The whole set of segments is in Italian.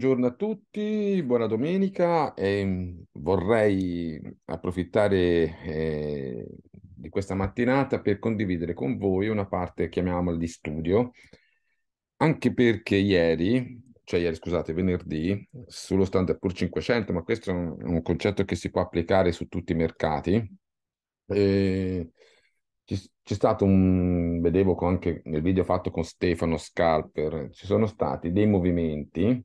buongiorno a tutti, buona domenica. E mm, vorrei approfittare eh, di questa mattinata per condividere con voi una parte, chiamiamola, di studio, anche perché ieri, cioè ieri scusate, venerdì, sullo standard pur 500, ma questo è un, un, concetto che si può applicare su tutti i mercati, eh, c'è stato un, vedevo anche nel video fatto con Stefano Scalper, ci sono stati dei movimenti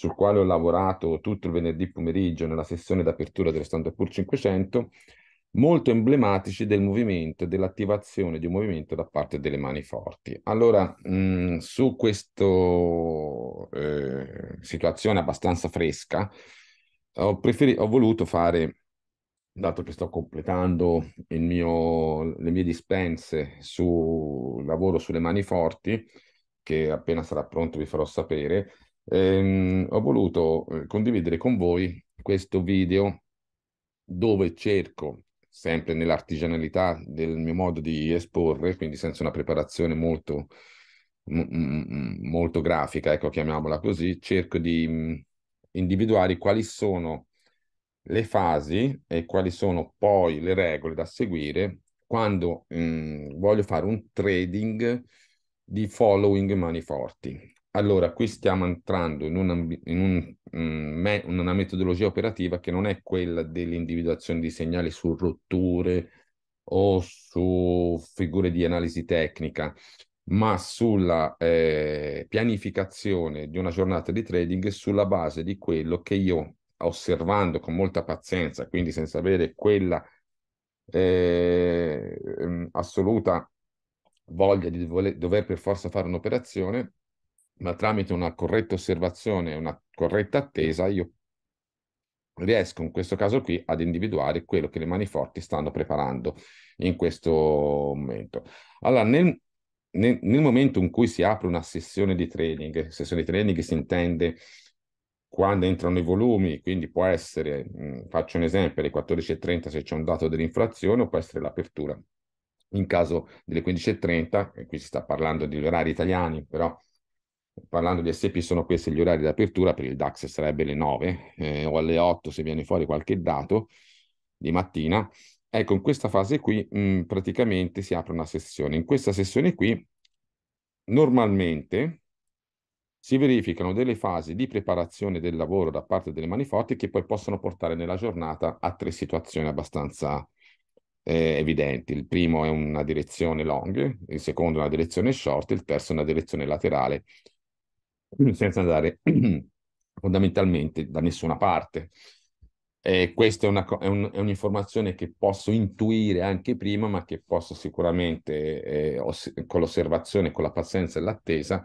sul quale ho lavorato tutto il venerdì pomeriggio nella sessione d'apertura del Standard Up 500, molto emblematici del movimento e dell'attivazione di un movimento da parte delle mani forti. Allora, mh, mm, su questa eh, situazione abbastanza fresca, ho, preferi- ho voluto fare, dato che sto completando mio, le mie dispense sul lavoro sulle mani forti, che appena sarà pronto vi farò sapere, ehm, ho voluto eh, condividere con voi questo video dove cerco, sempre nell'artigianalità del mio modo di esporre, quindi senza una preparazione molto, molto grafica, ecco, chiamiamola così, cerco di mm, individuare quali sono le fasi e quali sono poi le regole da seguire quando mh, mm, voglio fare un trading di following mani forti. Allora, qui stiamo entrando in, una, in un, mm, me, una metodologia operativa che non è quella dell'individuazione di segnali su rotture o su figure di analisi tecnica, ma sulla eh, pianificazione di una giornata di trading sulla base di quello che io, osservando con molta pazienza, quindi senza avere quella eh, mm, assoluta voglia di voler, dover per forza fare un'operazione, ma tramite una corretta osservazione e una corretta attesa, io riesco in questo caso qui ad individuare quello che le mani forti stanno preparando in questo momento. Allora, nel, nel, nel momento in cui si apre una sessione di trading, sessione di trading si intende quando entrano i volumi, quindi può essere, mh, mm, faccio un esempio, alle 14.30 se c'è un dato dell'inflazione o può essere l'apertura. In caso delle 15.30, e qui si sta parlando degli orari italiani, però parlando di SP sono questi gli orari di apertura, per il DAX sarebbe alle 9 eh, o alle 8 se viene fuori qualche dato di mattina. Ecco, in questa fase qui mh, mm, praticamente si apre una sessione. In questa sessione qui normalmente si verificano delle fasi di preparazione del lavoro da parte delle manifotte che poi possono portare nella giornata a tre situazioni abbastanza eh, evidenti. Il primo è una direzione long, il secondo è una direzione short, il terzo è una direzione laterale senza andare fondamentalmente da nessuna parte. E questa è, una, è, un, è, un'informazione che posso intuire anche prima, ma che posso sicuramente eh, os- con l'osservazione, con la pazienza e l'attesa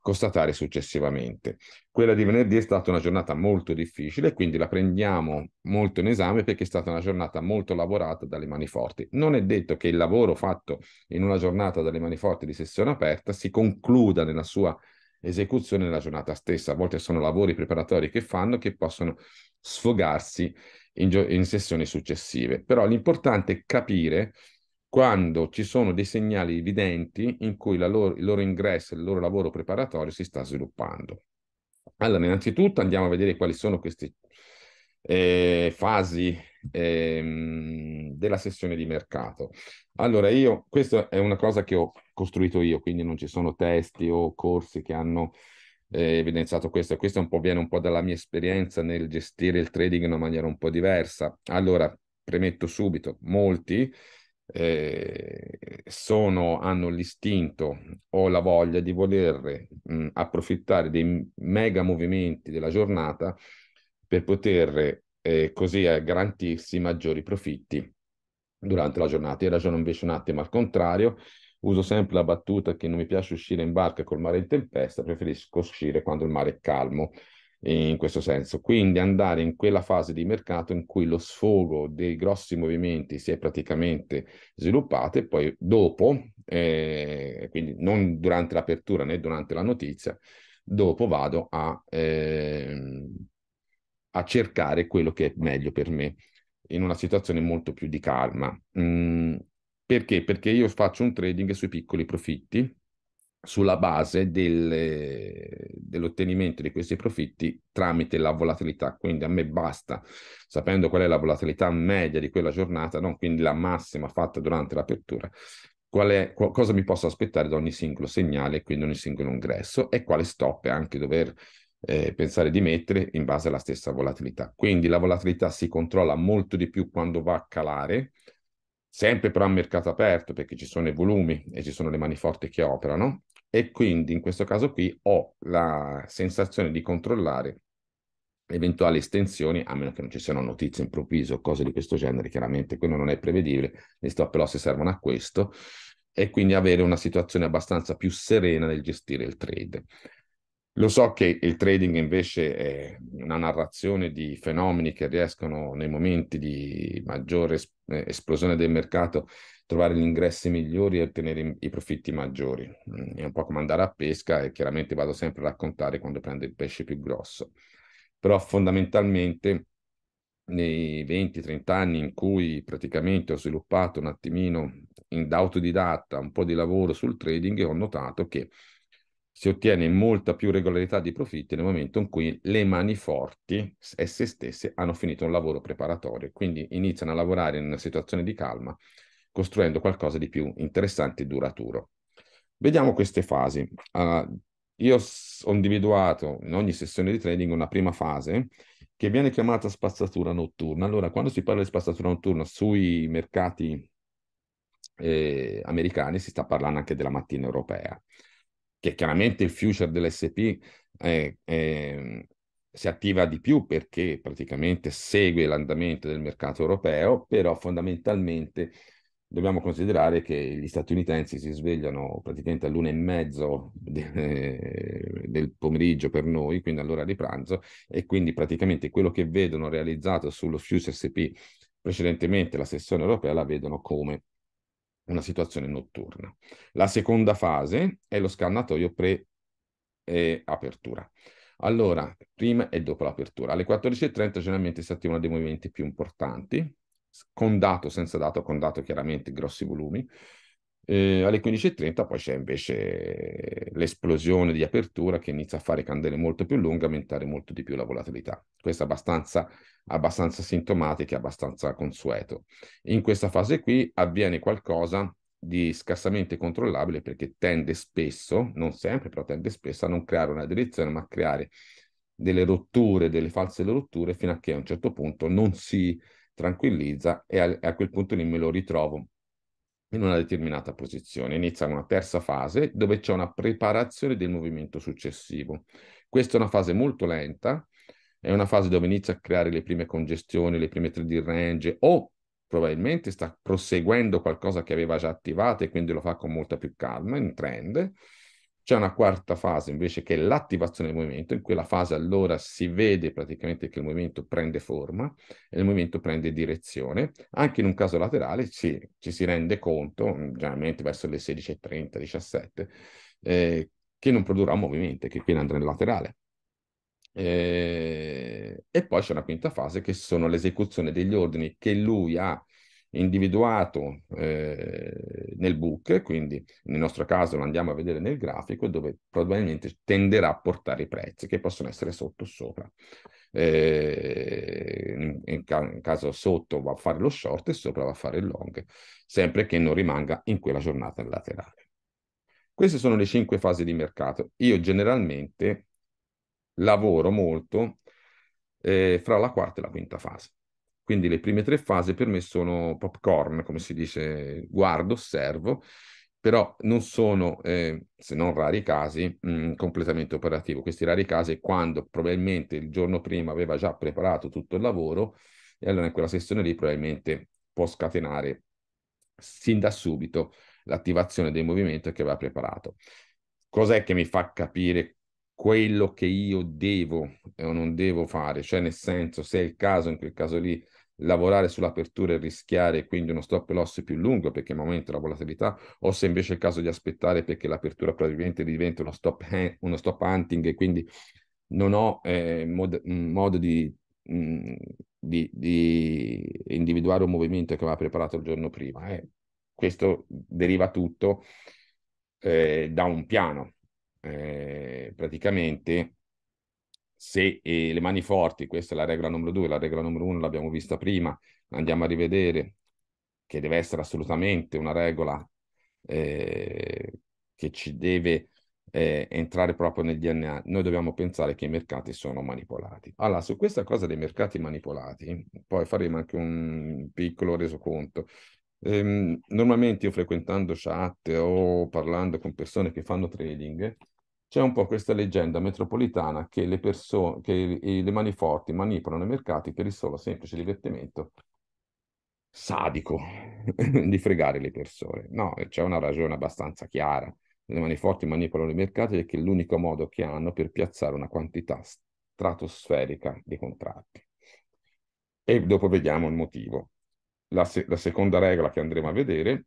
constatare successivamente. Quella di venerdì è stata una giornata molto difficile, quindi la prendiamo molto in esame perché è stata una giornata molto lavorata dalle mani forti. Non è detto che il lavoro fatto in una giornata dalle mani forti di sessione aperta si concluda nella sua esecuzione nella giornata stessa. A volte sono lavori preparatori che fanno che possono sfogarsi in, gio- in sessioni successive. Però l'importante è capire quando ci sono dei segnali evidenti in cui loro, il loro ingresso e il loro lavoro preparatorio si sta sviluppando. Allora, innanzitutto andiamo a vedere quali sono queste eh, fasi ehm, della sessione di mercato. Allora, io, questa è una cosa che ho costruito io, quindi non ci sono testi o corsi che hanno eh, evidenziato questo. Questo un viene un po' dalla mia esperienza nel gestire il trading in una maniera un po' diversa. Allora, premetto subito, molti eh, sono, hanno l'istinto o la voglia di voler mh, approfittare dei mega movimenti della giornata per poter e così a garantirsi maggiori profitti durante la giornata. Io ragiono invece un attimo al contrario, uso sempre la battuta che non mi piace uscire in barca col mare in tempesta, preferisco uscire quando il mare è calmo in questo senso. Quindi andare in quella fase di mercato in cui lo sfogo dei grossi movimenti si è praticamente sviluppato e poi dopo, eh, quindi non durante l'apertura né durante la notizia, dopo vado a eh, a cercare quello che è meglio per me in una situazione molto più di calma. Mm, perché? Perché io faccio un trading sui piccoli profitti sulla base del, dell'ottenimento di questi profitti tramite la volatilità. Quindi a me basta, sapendo qual è la volatilità media di quella giornata, no? quindi la massima fatta durante l'apertura, qual è, qual, cosa mi posso aspettare da ogni singolo segnale, quindi ogni singolo ingresso e quale stop è anche dover eh, pensare di mettere in base alla stessa volatilità. Quindi la volatilità si controlla molto di più quando va a calare, sempre però a mercato aperto perché ci sono i volumi e ci sono le mani forti che operano e quindi in questo caso qui ho la sensazione di controllare eventuali estensioni, a meno che non ci siano notizie improvvise o cose di questo genere, chiaramente quello non è prevedibile, le stop loss servono a questo, e quindi avere una situazione abbastanza più serena nel gestire il trade. Lo so che il trading invece è una narrazione di fenomeni che riescono nei momenti di maggiore es- eh, esplosione del mercato a trovare gli ingressi migliori e ottenere i profitti maggiori. Mm, è un po' come andare a pesca e chiaramente vado sempre a raccontare quando prendo il pesce più grosso. Però fondamentalmente nei 20-30 anni in cui praticamente ho sviluppato un attimino in, da autodidatta un po' di lavoro sul trading ho notato che si ottiene molta più regolarità di profitti nel momento in cui le mani forti esse stesse hanno finito un lavoro preparatorio, quindi iniziano a lavorare in una situazione di calma, costruendo qualcosa di più interessante e duraturo. Vediamo queste fasi. Uh, io ho individuato in ogni sessione di trading una prima fase che viene chiamata spazzatura notturna. Allora, quando si parla di spazzatura notturna sui mercati eh, americani si sta parlando anche della mattina europea che chiaramente il future dell'SP eh, eh, si attiva di più perché praticamente segue l'andamento del mercato europeo, però fondamentalmente dobbiamo considerare che gli statunitensi si svegliano praticamente all'una e mezzo de- eh, del pomeriggio per noi, quindi all'ora di pranzo, e quindi praticamente quello che vedono realizzato sullo Fuse SP precedentemente la sessione europea la vedono come una situazione notturna. La seconda fase è lo scannatoio pre-apertura. Allora, prima e dopo l'apertura. Alle 14.30 generalmente si attivano dei movimenti più importanti, con dato, senza dato, con dato chiaramente grossi volumi, eh, alle 15.30 poi c'è invece l'esplosione di apertura che inizia a fare candele molto più lunghe, aumentare molto di più la volatilità. Questo è abbastanza, abbastanza sintomatico e abbastanza consueto. In questa fase qui avviene qualcosa di scarsamente controllabile perché tende spesso, non sempre, però tende spesso a non creare una direzione, ma a creare delle rotture, delle false rotture, fino a che a un certo punto non si tranquillizza e a, a quel punto lì me lo ritrovo in una determinata posizione. Inizia una terza fase dove c'è una preparazione del movimento successivo. Questa è una fase molto lenta, è una fase dove inizia a creare le prime congestioni, le prime 3D range o probabilmente sta proseguendo qualcosa che aveva già attivato e quindi lo fa con molta più calma, in trend c'è una quarta fase invece che è l'attivazione del movimento, in quella fase allora si vede praticamente che il movimento prende forma e il movimento prende direzione. Anche in un caso laterale ci, ci si rende conto, mm, generalmente verso le 16.30, 17, eh, che non produrrà movimento, che quindi andrà in laterale. Eh, e poi c'è una quinta fase che sono l'esecuzione degli ordini che lui ha individuato eh, nel book, quindi nel nostro caso lo andiamo a vedere nel grafico, dove probabilmente tenderà a portare i prezzi che possono essere sotto o sopra. Eh, in, ca- in, caso sotto va a fare lo short e sopra va a fare il long, sempre che non rimanga in quella giornata laterale. Queste sono le cinque fasi di mercato. Io generalmente lavoro molto eh, fra la quarta e la quinta fase. Quindi le prime tre fasi per me sono popcorn, come si dice, guardo, osservo, però non sono, eh, se non rari casi, mh, mm, completamente operativo. Questi rari casi è quando probabilmente il giorno prima aveva già preparato tutto il lavoro e allora in quella sessione lì probabilmente può scatenare sin da subito l'attivazione del movimento che aveva preparato. Cos'è che mi fa capire quello che io devo o non devo fare, cioè nel senso se è il caso in quel caso lì lavorare sull'apertura e rischiare quindi uno stop loss più lungo perché aumenta la volatilità o se invece è il caso di aspettare perché l'apertura probabilmente diventa uno stop, hand, eh, uno stop hunting e quindi non ho eh, mod- modo di, mh, mm, di, di, individuare un movimento che aveva preparato il giorno prima. Eh. Questo deriva tutto eh, da un piano. Eh, praticamente se eh, le mani forti, questa è la regola numero due, la regola numero uno l'abbiamo vista prima, andiamo a rivedere che deve essere assolutamente una regola eh, che ci deve eh, entrare proprio nel DNA, noi dobbiamo pensare che i mercati sono manipolati. Allora, su questa cosa dei mercati manipolati, poi faremo anche un piccolo resoconto. Ehm, normalmente io frequentando chat o parlando con persone che fanno trading, c'è un po' questa leggenda metropolitana che le, perso- che le mani forti manipolano i mercati per il solo semplice divertimento sadico di fregare le persone. No, eh, c'è una ragione abbastanza chiara. Le mani forti manipolano i mercati perché è l'unico modo che hanno per piazzare una quantità stratosferica di contratti. E dopo vediamo il motivo. La, se- la seconda regola che andremo a vedere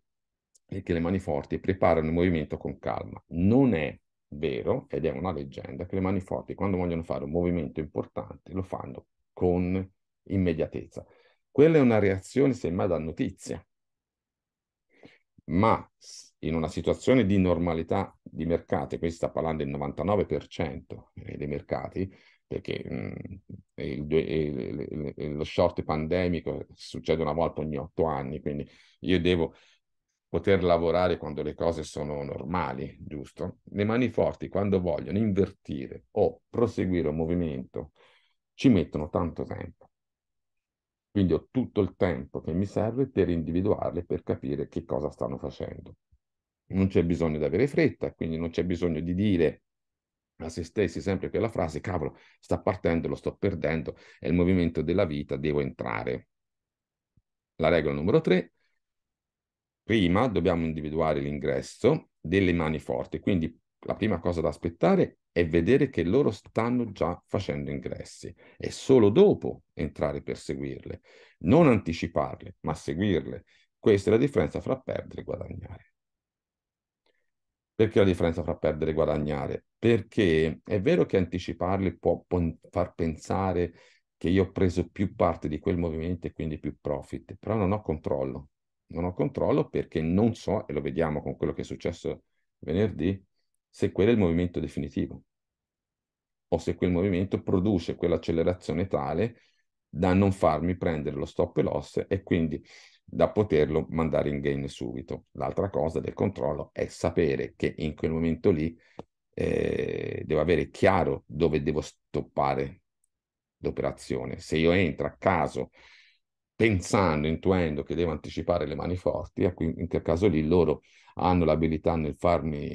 è che le mani forti preparano il movimento con calma. Non è vero, ed è una leggenda, che le mani forti quando vogliono fare un movimento importante lo fanno con immediatezza. Quella è una reazione semmai da notizia, ma in una situazione di normalità di mercato, e qui si sta parlando del 99% eh, dei mercati, perché mh, mm, il, il, il, lo short pandemico succede una volta ogni otto anni, quindi io devo poter lavorare quando le cose sono normali, giusto? Le mani forti quando vogliono invertire o proseguire un movimento ci mettono tanto tempo. Quindi ho tutto il tempo che mi serve per individuarle, per capire che cosa stanno facendo. Non c'è bisogno di avere fretta, quindi non c'è bisogno di dire a se stessi sempre quella frase, cavolo, sta partendo, lo sto perdendo, è il movimento della vita, devo entrare. La regola numero tre, prima dobbiamo individuare l'ingresso delle mani forti, quindi la prima cosa da aspettare è vedere che loro stanno già facendo ingressi e solo dopo entrare per seguirle, non anticiparle, ma seguirle. Questa è la differenza fra perdere e guadagnare. Perché la differenza fra perdere e guadagnare? Perché è vero che anticiparli può far pensare che io ho preso più parte di quel movimento e quindi più profit, però non ho controllo, non ho controllo perché non so, e lo vediamo con quello che è successo venerdì, se quello è il movimento definitivo o se quel movimento produce quell'accelerazione tale da non farmi prendere lo stop loss e quindi da poterlo mandare in gain subito. L'altra cosa del controllo è sapere che in quel momento lì eh, devo avere chiaro dove devo stoppare l'operazione. Se io entro a caso pensando, intuendo che devo anticipare le mani forti, ecco, in quel caso lì loro hanno l'abilità nel farmi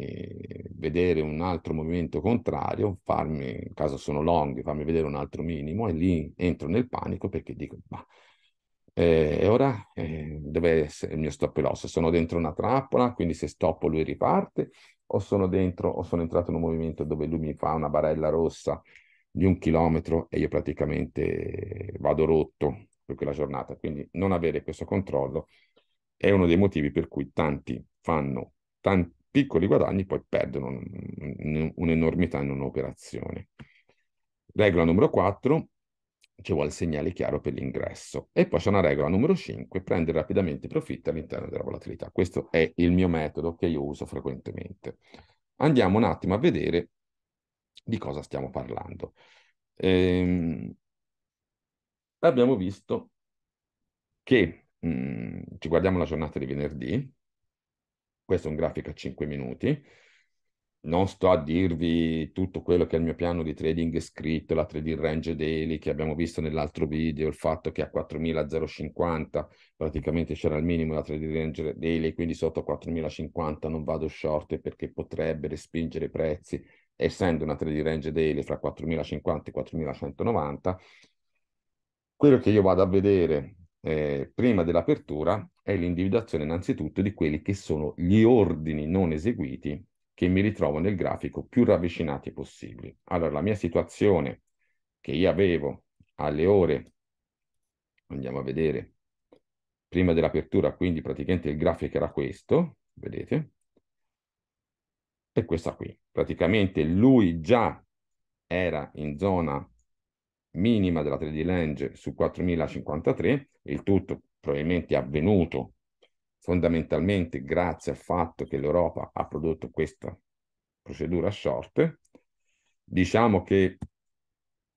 vedere un altro movimento contrario, farmi, in caso sono long, farmi vedere un altro minimo e lì entro nel panico perché dico, ma eh, e eh, ora eh, deve essere il mio stop loss? Sono dentro una trappola, quindi se stoppo lui riparte, o sono dentro, o sono entrato in un movimento dove lui mi fa una barella rossa di un chilometro e io praticamente vado rotto per quella giornata. Quindi non avere questo controllo è uno dei motivi per cui tanti fanno tanti piccoli guadagni, poi perdono un'enormità in un'operazione. Regola numero 4, ci vuole il segnale chiaro per l'ingresso. E poi c'è una regola numero 5, prendere rapidamente profitto all'interno della volatilità. Questo è il mio metodo che io uso frequentemente. Andiamo un attimo a vedere di cosa stiamo parlando. Ehm, abbiamo visto che, mh, mm, ci guardiamo la giornata di venerdì, questo è un grafico a 5 minuti, non sto a dirvi tutto quello che è il mio piano di trading scritto, la trading range daily che abbiamo visto nell'altro video, il fatto che a 4050 praticamente c'era il minimo la trading range daily, quindi sotto a 4050 non vado short perché potrebbe respingere i prezzi, essendo una trading range daily fra 4050 e 4190 quello che io vado a vedere eh, prima dell'apertura è l'individuazione innanzitutto di quelli che sono gli ordini non eseguiti che mi ritrovo nel grafico più ravvicinati possibili. Allora, la mia situazione che io avevo alle ore, andiamo a vedere, prima dell'apertura, quindi praticamente il grafico era questo, vedete, è questa qui. Praticamente lui già era in zona minima della 3D Lange su 4053, il tutto probabilmente avvenuto fondamentalmente grazie al fatto che l'Europa ha prodotto questa procedura short. Diciamo che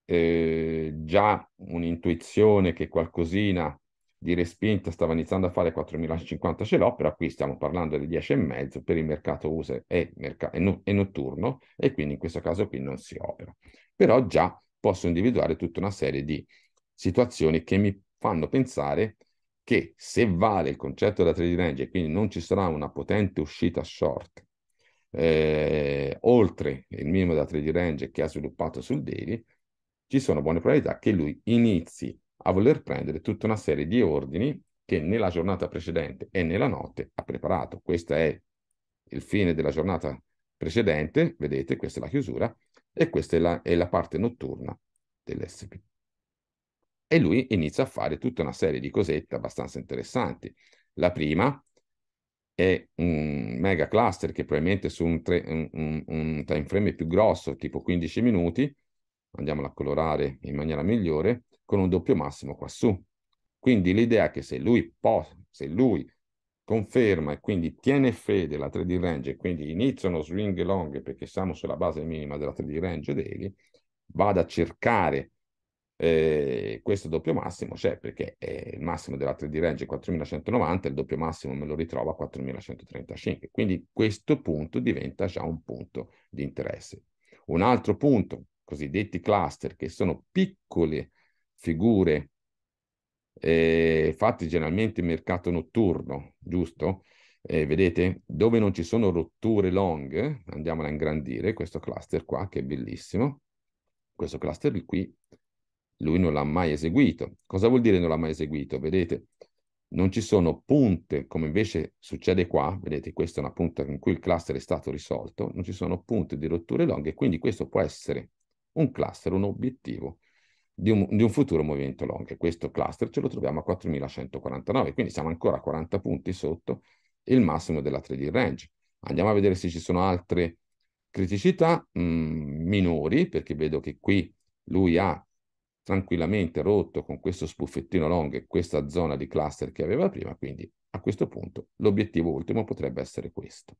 eh, già un'intuizione che qualcosina di respinta stava iniziando a fare 4050 ce l'ho, però qui stiamo parlando di mezzo per il mercato USA è, merc- è, no- è, notturno e quindi in questo caso qui non si opera. Però già posso individuare tutta una serie di situazioni che mi fanno pensare che se vale il concetto della trading range e quindi non ci sarà una potente uscita short eh, oltre il minimo della trading range che ha sviluppato sul daily, ci sono buone probabilità che lui inizi a voler prendere tutta una serie di ordini che nella giornata precedente e nella notte ha preparato. Questo è il fine della giornata precedente, vedete, questa è la chiusura, e questa è la, è la parte notturna dell'SP. E lui inizia a fare tutta una serie di cosette abbastanza interessanti. La prima è un mega cluster che probabilmente su un, tre, un, un, time frame più grosso, tipo 15 minuti, andiamolo a colorare in maniera migliore, con un doppio massimo quassù. Quindi l'idea è che se lui, può, se lui conferma e quindi tiene fede la 3D range e quindi inizia uno swing long perché siamo sulla base minima della 3D range daily, vado a cercare eh, questo doppio massimo cioè perché il massimo della 3D range è 4190 il doppio massimo me lo ritrova a 4135 quindi questo punto diventa già un punto di interesse un altro punto cosiddetti cluster che sono piccole figure eh, fatti generalmente in mercato notturno, giusto? Eh, vedete? Dove non ci sono rotture long, andiamola a ingrandire, questo cluster qua che è bellissimo, questo cluster qui, lui non l'ha mai eseguito. Cosa vuol dire non l'ha mai eseguito? Vedete? Non ci sono punte, come invece succede qua, vedete questa è una punta in cui il cluster è stato risolto, non ci sono punte di rotture long e quindi questo può essere un cluster, un obiettivo di un, di un, futuro movimento long. Questo cluster ce lo troviamo a 4.149, quindi siamo ancora a 40 punti sotto il massimo della trading range. Andiamo a vedere se ci sono altre criticità mh, mm, minori, perché vedo che qui lui ha tranquillamente rotto con questo spuffettino long questa zona di cluster che aveva prima, quindi a questo punto l'obiettivo ultimo potrebbe essere questo.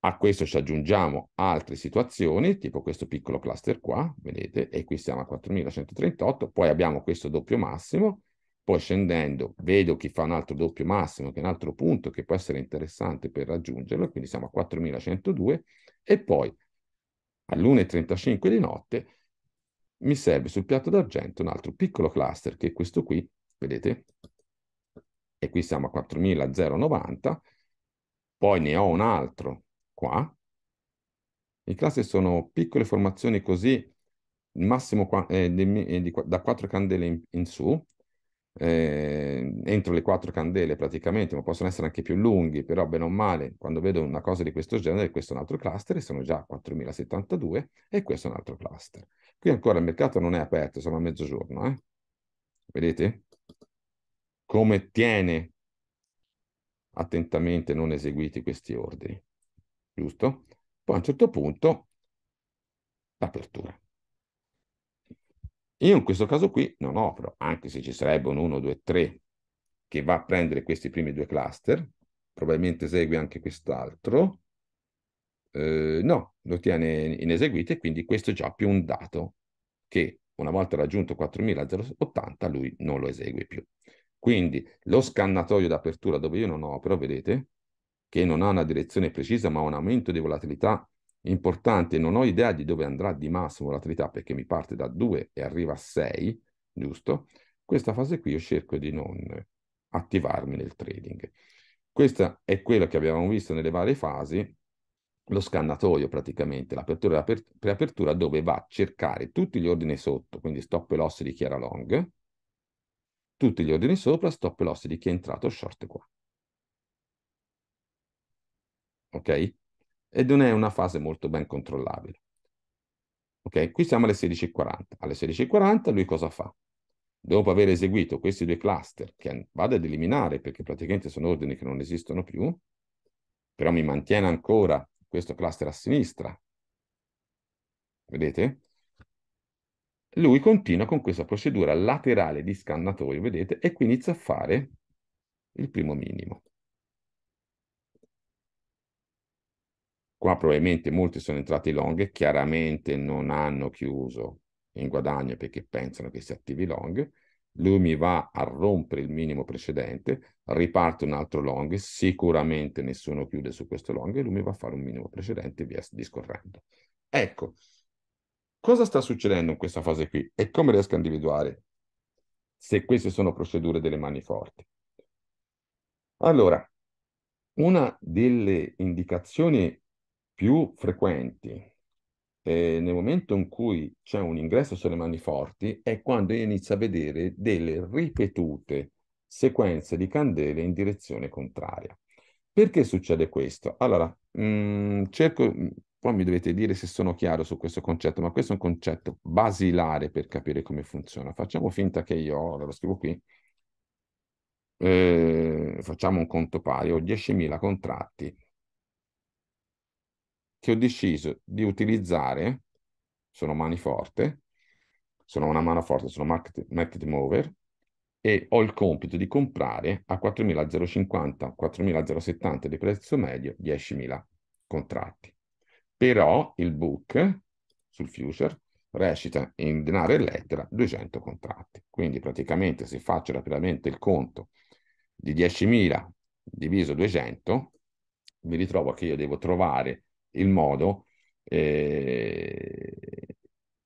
A questo ci aggiungiamo altre situazioni, tipo questo piccolo cluster qua, vedete, e qui siamo a 4138, poi abbiamo questo doppio massimo, poi scendendo vedo chi fa un altro doppio massimo, che è un altro punto che può essere interessante per raggiungerlo, quindi siamo a 4102, e poi all'1.35 di notte mi serve sul piatto d'argento un altro piccolo cluster, che è questo qui, vedete, e qui siamo a 4090, poi ne ho un altro qua. Le classi sono piccole formazioni così, massimo qua, eh, di, eh, di, da quattro candele in, in su, eh, entro le quattro candele praticamente, ma possono essere anche più lunghi, però bene o male, quando vedo una cosa di questo genere, questo è un altro cluster, sono già 4072 e questo è un altro cluster. Qui ancora il mercato non è aperto, sono a mezzogiorno, eh? vedete? Come tiene attentamente non eseguiti questi ordini giusto? Poi a un certo punto l'apertura. Io in questo caso qui non opero, anche se ci sarebbe un 1, 2, 3 che va a prendere questi primi due cluster, probabilmente esegue anche quest'altro, eh, no, lo tiene in eseguito e quindi questo è già più un dato che una volta raggiunto 4080 lui non lo esegue più. Quindi lo scannatoio d'apertura dove io non opero, vedete, che non ha una direzione precisa ma un aumento di volatilità importante, non ho idea di dove andrà di massimo volatilità perché mi parte da 2 e arriva a 6, giusto? Questa fase qui io cerco di non attivarmi nel trading. Questo è quello che abbiamo visto nelle varie fasi, lo scannatoio praticamente, l'apertura e la preapertura dove va a cercare tutti gli ordini sotto, quindi stop e loss di chi era long, tutti gli ordini sopra, stop e loss di chi è entrato short qua ok? E non è una fase molto ben controllabile. Ok, qui siamo alle 16.40. Alle 16.40 lui cosa fa? Dopo aver eseguito questi due cluster, che vado ad eliminare perché praticamente sono ordini che non esistono più, però mi mantiene ancora questo cluster a sinistra. Vedete? Lui continua con questa procedura laterale di scannatoio, vedete? E qui inizia a fare il primo minimo. Qua probabilmente molti sono entrati long e chiaramente non hanno chiuso in guadagno perché pensano che si attivi long. Lui mi va a rompere il minimo precedente, riparte un altro long, sicuramente nessuno chiude su questo long e lui mi va a fare un minimo precedente via discorrendo. Ecco, cosa sta succedendo in questa fase qui e come riesco a individuare se queste sono procedure delle mani forti? Allora, una delle indicazioni più frequenti eh, nel momento in cui c'è un ingresso sulle mani forti è quando inizia a vedere delle ripetute sequenze di candele in direzione contraria. Perché succede questo? Allora, mh, mm, cerco, mm, poi mi dovete dire se sono chiaro su questo concetto, ma questo è un concetto basilare per capire come funziona. Facciamo finta che io, allora scrivo qui, eh, facciamo un conto pari, ho 10.000 contratti che ho deciso di utilizzare, sono mani forte, sono una mano forte, sono market, market mover, e ho il compito di comprare a 4.050, 4.070 di prezzo medio, 10.000 contratti. Però il book sul future recita in denaro e lettera 200 contratti. Quindi praticamente se faccio rapidamente il conto di 10.000 diviso 200, mi ritrovo che io devo trovare il modo eh,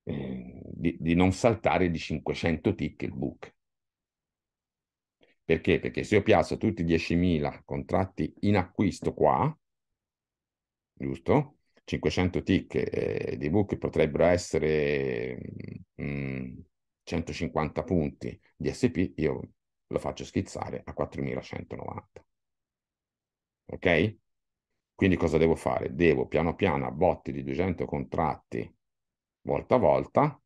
eh, di, di, non saltare di 500 tick il book. Perché? Perché se io piazzo tutti i 10.000 contratti in acquisto qua, giusto? 500 tick eh, di book potrebbero essere mh, mm, 150 punti di SP, io lo faccio schizzare a 4190. Ok? Quindi cosa devo fare? Devo piano piano a botti di 200 contratti volta a volta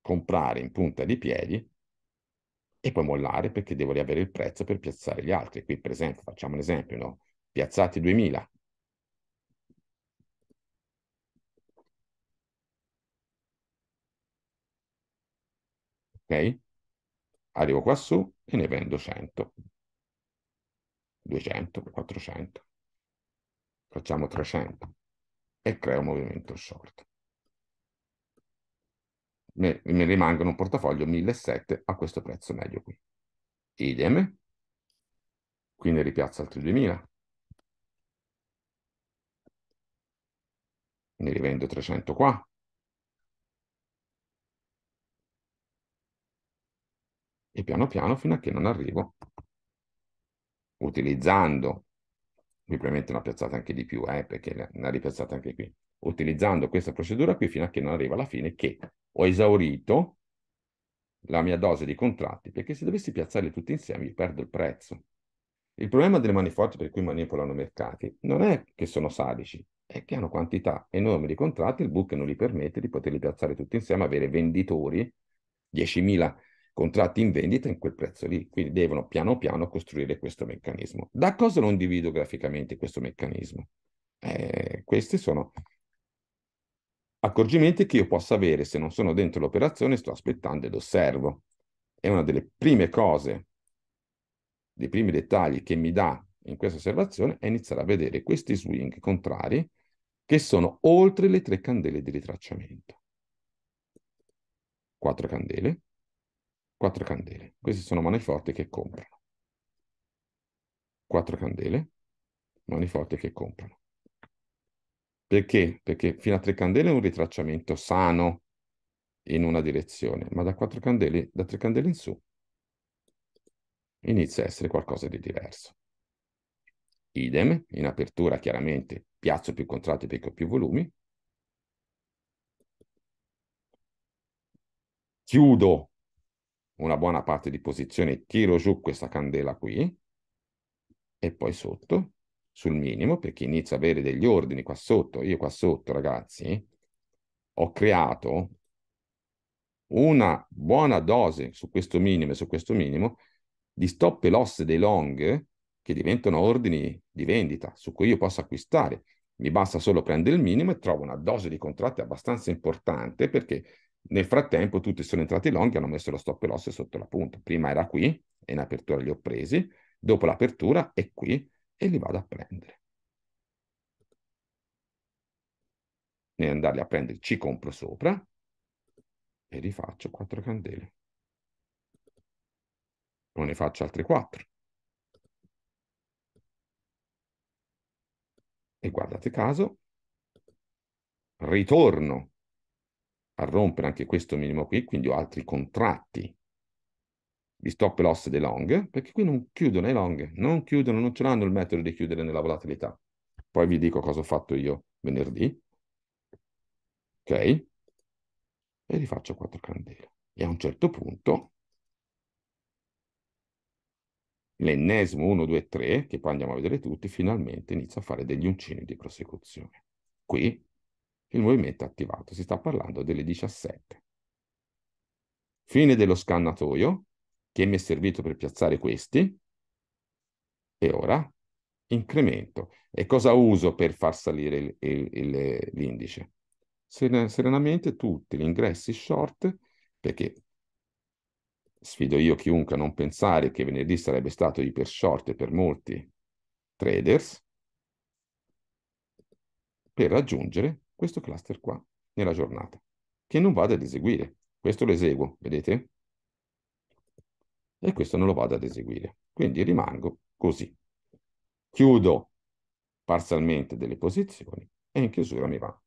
comprare in punta di piedi e poi mollare perché devo riavere il prezzo per piazzare gli altri. Qui per esempio facciamo un esempio, no? piazzati 2000. Ok? Arrivo qua su e ne vendo 100, 200, 400 facciamo 300 e creo un movimento short. Mi, mi rimangono un portafoglio 1.700 a questo prezzo medio qui. Idem, quindi ripiazza altri 2.000. Ne rivendo 300 qua. E piano piano fino a che non arrivo, utilizzando mi probabilmente una piazzata anche di più, eh, perché ne ha ripiazzata anche qui, utilizzando questa procedura qui fino a che non arriva alla fine che ho esaurito la mia dose di contratti, perché se dovessi piazzarli tutti insieme io perdo il prezzo. Il problema delle mani forti per cui manipolano i mercati non è che sono sadici, è che hanno quantità enormi di contratti, il book non gli permette di poterli piazzare tutti insieme, avere venditori, 10.000 contratti in vendita in quel prezzo lì, quindi devono piano piano costruire questo meccanismo. Da cosa lo individuo graficamente questo meccanismo? Eh, questi sono accorgimenti che io posso avere se non sono dentro l'operazione, sto aspettando ed osservo. È una delle prime cose, dei primi dettagli che mi dà in questa osservazione è iniziare a vedere questi swing contrari che sono oltre le tre candele di ritracciamento. Quattro candele, quattro candele. Queste sono mani che comprano. Quattro candele, mani che comprano. Perché? Perché fino a tre candele è un ritracciamento sano in una direzione, ma da quattro candele, da tre candele in su, inizia a essere qualcosa di diverso. Idem, in apertura chiaramente piazzo più contratti perché ho più volumi. Chiudo una buona parte di posizione, tiro giù questa candela qui e poi sotto sul minimo perché inizio a avere degli ordini qua sotto. Io qua sotto, ragazzi, ho creato una buona dose su questo minimo e su questo minimo di stop e loss dei long che diventano ordini di vendita su cui io posso acquistare. Mi basta solo prendere il minimo e trovo una dose di contratti abbastanza importante perché nel frattempo tutti sono entrati long e hanno messo lo stop loss sotto la punta. Prima era qui e in apertura li ho presi, dopo l'apertura è qui e li vado a prendere. Nell'andarli a prendere ci compro sopra e rifaccio quattro candele. O ne faccio altri quattro. E guardate caso, ritorno a rompere anche questo minimo qui, quindi ho altri contratti di stop loss dei long, perché qui non chiudono i long, non chiudono, non ce l'hanno il metodo di chiudere nella volatilità. Poi vi dico cosa ho fatto io venerdì. Ok? E rifaccio quattro candele. E a un certo punto, l'ennesimo 1, 2, 3, che poi andiamo a vedere tutti, finalmente inizia a fare degli uncini di prosecuzione. Qui il movimento è attivato, si sta parlando delle 17. Fine dello scannatoio, che mi è servito per piazzare questi. E ora incremento. E cosa uso per far salire l'indice? Serenamente tutti gli ingressi short, perché sfido io chiunque a non pensare che venerdì sarebbe stato iper short per molti traders, per raggiungere questo cluster qua nella giornata, che non vado ad eseguire. Questo lo eseguo, vedete? E questo non lo vado ad eseguire. Quindi rimango così. Chiudo parzialmente delle posizioni e in chiusura mi va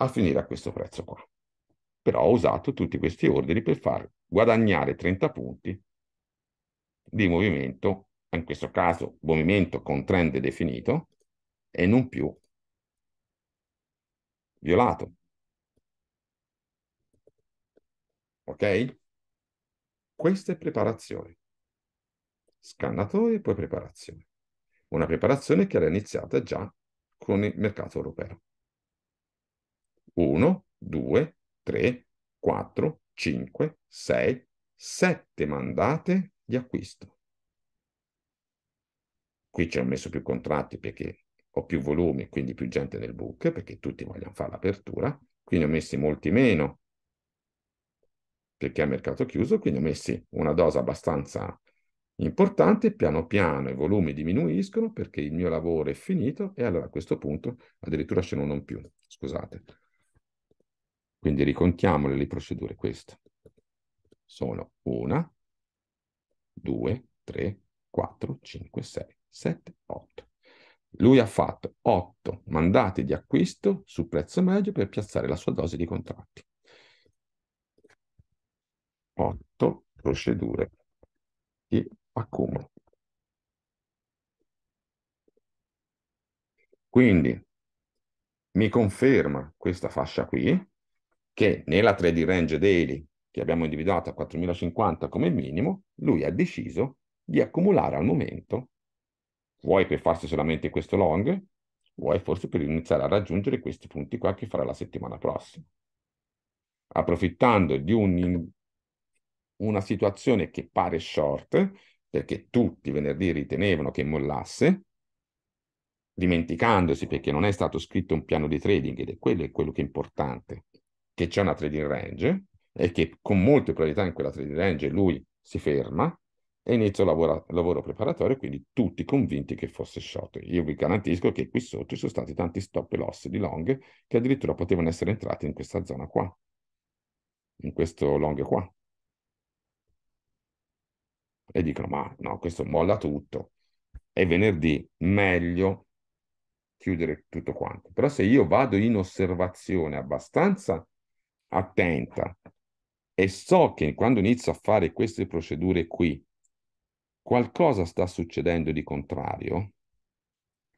a finire a questo prezzo qua. Però ho usato tutti questi ordini per far guadagnare 30 punti di movimento, in questo caso movimento con trend definito, e non più violato. Ok? Questa è preparazione. Scannatore poi preparazione. Una preparazione che era iniziata già con il mercato europeo. 1, 2, 3, 4, 5, 6, 7 mandate di acquisto. Qui ci hanno messo più contratti perché ho più volumi e quindi più gente nel book, perché tutti vogliono fare l'apertura, quindi ho messi molti meno perché è mercato chiuso, quindi ho messi una dose abbastanza importante, piano piano i volumi diminuiscono perché il mio lavoro è finito e allora a questo punto addirittura ce scendo non più, scusate. Quindi ricontiamo le procedure, queste sono una, due, tre, quattro, cinque, sei, sette, otto. Lui ha fatto 8 mandati di acquisto su prezzo medio per piazzare la sua dose di contratti. 8 procedure di accumulo. Quindi mi conferma questa fascia qui che nella 3D range daily che abbiamo individuato a 4050 come minimo, lui ha deciso di accumulare al momento vuoi per farsi solamente questo long, vuoi forse per iniziare a raggiungere questi punti qua che farà la settimana prossima. Approfittando di un, una situazione che pare short, perché tutti venerdì ritenevano che mollasse, dimenticandosi perché non è stato scritto un piano di trading, ed è quello, è quello che è importante, che c'è una trading range e che con molte probabilità in quella trading range lui si ferma, e inizio il lavoro, preparatorio, quindi tutti convinti che fosse short. Io vi garantisco che qui sotto ci sono stati tanti stop loss di long che addirittura potevano essere entrati in questa zona qua, in questo long qua. E dicono, ma no, questo molla tutto. È venerdì, meglio chiudere tutto quanto. Però se io vado in osservazione abbastanza attenta e so che quando inizio a fare queste procedure qui, qualcosa sta succedendo di contrario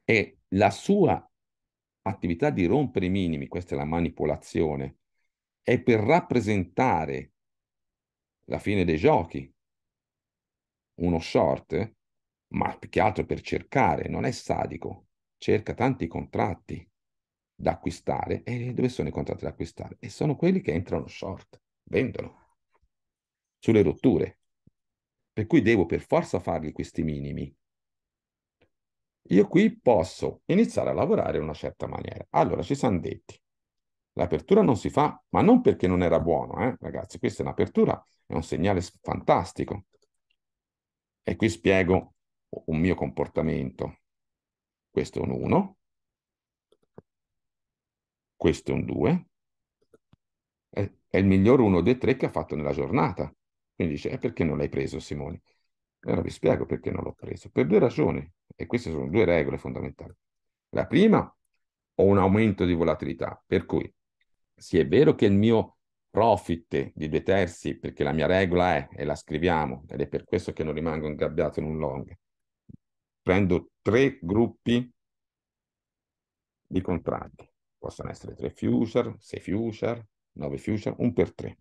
e la sua attività di rompere i minimi, questa è la manipolazione, è per rappresentare la fine dei giochi, uno short, ma più che altro per cercare, non è sadico, cerca tanti contratti da acquistare e dove sono i contratti da acquistare? E sono quelli che entrano short, vendono sulle rotture per cui devo per forza fargli questi minimi. Io qui posso iniziare a lavorare in una certa maniera. Allora, ci siamo detti, l'apertura non si fa, ma non perché non era buono, eh, ragazzi, questa è un'apertura, è un segnale fantastico. E qui spiego un mio comportamento. Questo è un 1, questo è un 2, è, il miglior 1 dei 3 che ha fatto nella giornata. Quindi dice, eh, perché non l'hai preso Simone? Allora vi spiego perché non l'ho preso. Per due ragioni, e queste sono due regole fondamentali. La prima, ho un aumento di volatilità, per cui se è vero che il mio profit di due terzi, perché la mia regola è, e la scriviamo, ed è per questo che non rimango ingabbiato in un long, prendo tre gruppi di contratti. Possono essere tre future, sei future, nove future, un per tre.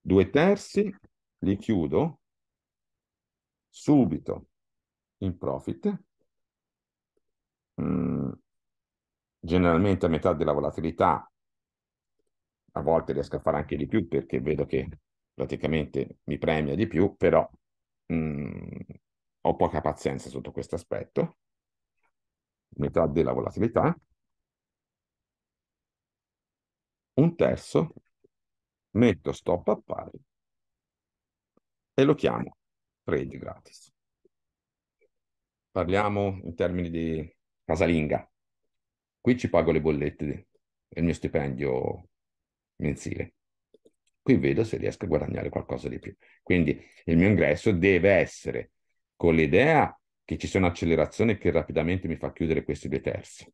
Due terzi li chiudo subito in profit, mm, generalmente a metà della volatilità, a volte riesco a fare anche di più perché vedo che praticamente mi premia di più, però mm, ho poca pazienza sotto questo aspetto, metà della volatilità, un terzo, metto stop a pari e lo chiamo trade gratis. Parliamo in termini di casalinga. Qui ci pago le bollette e il mio stipendio mensile. Qui vedo se riesco a guadagnare qualcosa di più. Quindi il mio ingresso deve essere con l'idea che ci sia un'accelerazione che rapidamente mi fa chiudere questi due terzi.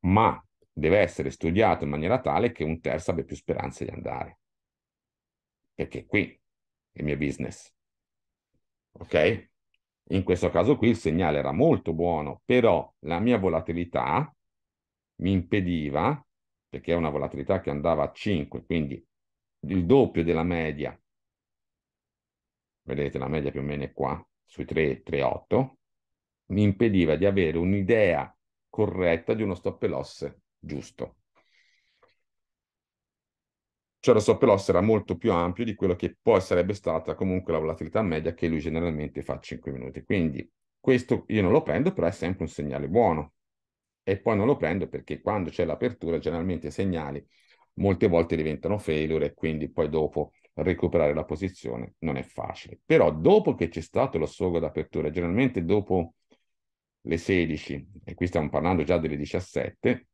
Ma deve essere studiato in maniera tale che un terzo abbia più speranze di andare perché qui il mio business. Ok? In questo caso qui il segnale era molto buono, però la mia volatilità mi impediva, perché è una volatilità che andava a 5, quindi il doppio della media. Vedete la media più o meno è qua, sui 3,38, mi impediva di avere un'idea corretta di uno stop loss giusto. Cioè lo stop loss era molto più ampio di quello che poi sarebbe stata comunque la volatilità media che lui generalmente fa a 5 minuti. Quindi questo io non lo prendo, però è sempre un segnale buono. E poi non lo prendo perché quando c'è l'apertura generalmente i segnali molte volte diventano failure e quindi poi dopo recuperare la posizione non è facile. Però dopo che c'è stato lo sfogo d'apertura, generalmente dopo le 16, e qui stiamo parlando già delle 17,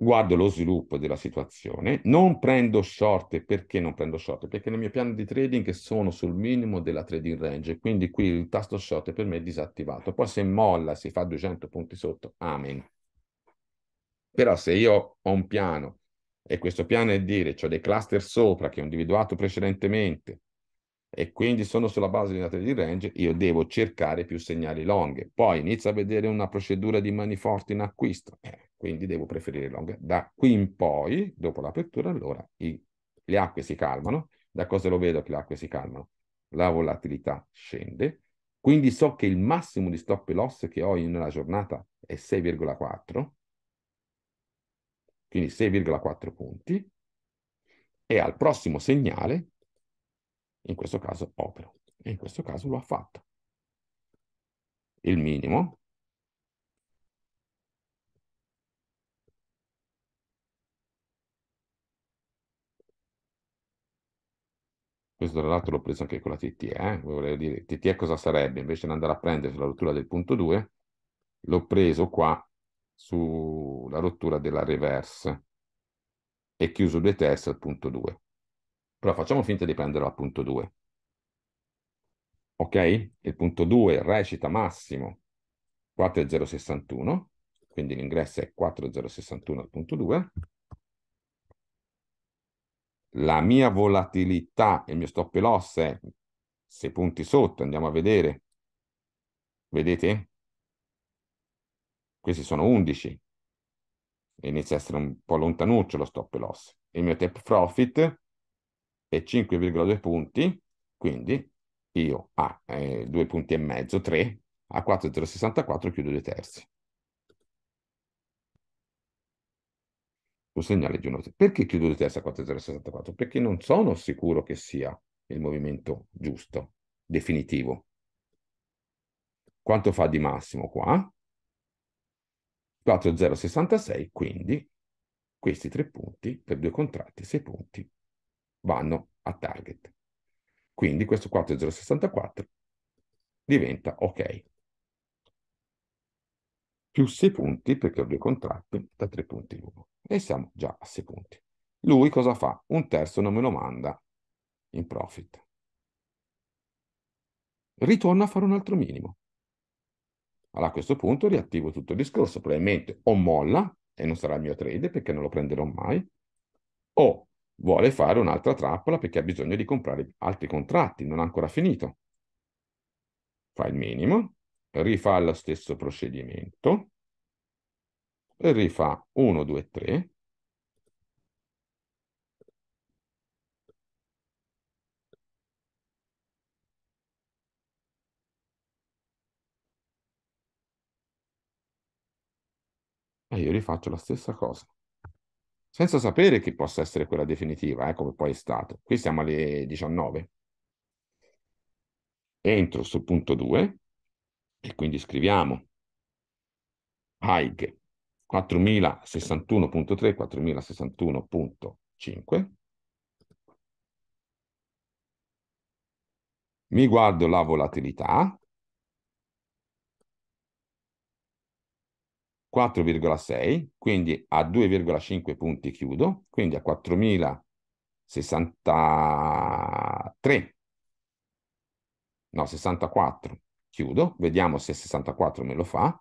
guardo lo sviluppo della situazione, non prendo short, perché non prendo short? Perché nel mio piano di trading sono sul minimo della trading range, quindi qui il tasto short per me è disattivato, poi se molla, si fa 200 punti sotto, amen. Però se io ho un piano e questo piano è dire, ho cioè dei cluster sopra che ho individuato precedentemente, e quindi sono sulla base di una di range, io devo cercare più segnali long. Poi inizio a vedere una procedura di maniforte in acquisto, eh, quindi devo preferire long. Da qui in poi, dopo l'apertura, allora i, le acque si calmano. Da cosa lo vedo che le acque si calmano? La volatilità scende, quindi so che il massimo di stop loss che ho in una giornata è 6,4, quindi 6,4 punti, e al prossimo segnale in questo caso opero e in questo caso lo ha fatto. Il minimo questo tra l'altro l'ho preso anche con la TTE, eh? volevo dire TTE cosa sarebbe? Invece di andare a prendere sulla rottura del punto 2, l'ho preso qua sulla rottura della reverse e chiuso due test al punto 2. Però facciamo finta di prenderlo al punto 2. Ok? Il punto 2 recita massimo 4061, quindi l'ingresso è 4061 al punto 2. La mia volatilità e il mio stop loss è 6 punti sotto, andiamo a vedere. Vedete? Questi sono 11. Inizia a essere un po' lontanuccio lo stop loss. Il mio take profit e 5,2 punti, quindi io a eh, 2 punti e mezzo, 3, a 4,064 chiudo due terzi. Un segnale di una... Perché chiudo due terzi a 4,064? Perché non sono sicuro che sia il movimento giusto, definitivo. Quanto fa di massimo qua? 4,066, quindi questi tre punti per due contratti, sei punti, vanno a target. Quindi questo 4064 diventa ok. Più 6 punti perché ho due contratti da 3 punti l'uno. E siamo già a 6 punti. Lui cosa fa? Un terzo non me lo manda in profit. Ritorna a fare un altro minimo. Allora a questo punto riattivo tutto il discorso, probabilmente o molla e non sarà il mio trade perché non lo prenderò mai, o vuole fare un'altra trappola perché ha bisogno di comprare altri contratti, non ha ancora finito. Fa il minimo, rifà lo stesso procedimento, rifà 1, 2, 3, e io rifaccio la stessa cosa senza sapere che possa essere quella definitiva, eh, come poi è stato. Qui siamo alle 19. Entro sul punto 2 e quindi scriviamo HIG 4061.3, 4061.5. Mi guardo la volatilità, 4,6, quindi a 2,5 punti chiudo, quindi a 4.063, no 64 chiudo, vediamo se 64 me lo fa,